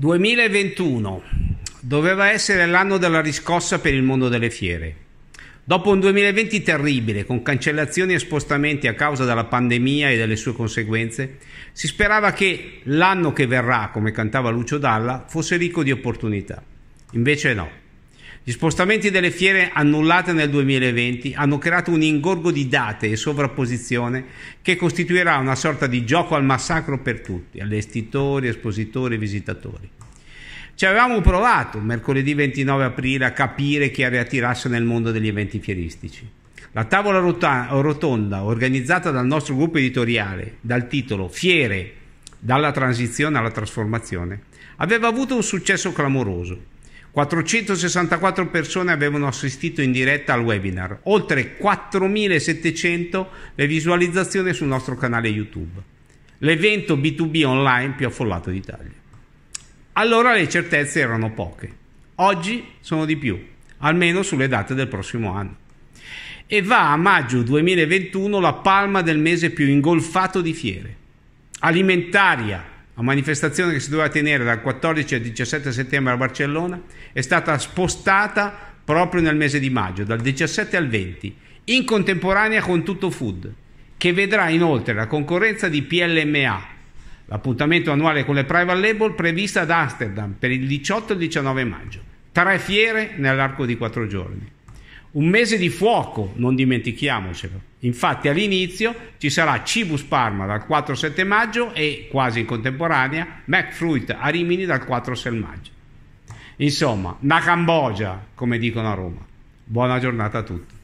2021 doveva essere l'anno della riscossa per il mondo delle fiere. Dopo un 2020 terribile, con cancellazioni e spostamenti a causa della pandemia e delle sue conseguenze, si sperava che l'anno che verrà, come cantava Lucio Dalla, fosse ricco di opportunità. Invece no. Gli spostamenti delle fiere annullate nel 2020 hanno creato un ingorgo di date e sovrapposizione che costituirà una sorta di gioco al massacro per tutti, allestitori, espositori, e visitatori. Ci avevamo provato mercoledì 29 aprile a capire chi riattirasse nel mondo degli eventi fieristici. La tavola rotonda organizzata dal nostro gruppo editoriale dal titolo Fiere dalla transizione alla trasformazione aveva avuto un successo clamoroso 464 persone avevano assistito in diretta al webinar, oltre 4.700 le visualizzazioni sul nostro canale YouTube, l'evento B2B online più affollato d'Italia. Allora le certezze erano poche, oggi sono di più, almeno sulle date del prossimo anno. E va a maggio 2021 la palma del mese più ingolfato di fiere. Alimentaria, la manifestazione che si doveva tenere dal 14 al 17 settembre a Barcellona è stata spostata proprio nel mese di maggio, dal 17 al 20, in contemporanea con Tutto Food, che vedrà inoltre la concorrenza di PLMA, l'appuntamento annuale con le private label prevista ad Amsterdam per il 18 e il 19 maggio. Tre fiere nell'arco di quattro giorni. Un mese di fuoco, non dimentichiamocelo. Infatti all'inizio ci sarà Cibus Parma dal 4-7 maggio e quasi in contemporanea McFruit a Rimini dal 4-6 maggio. Insomma, una Cambogia, come dicono a Roma. Buona giornata a tutti.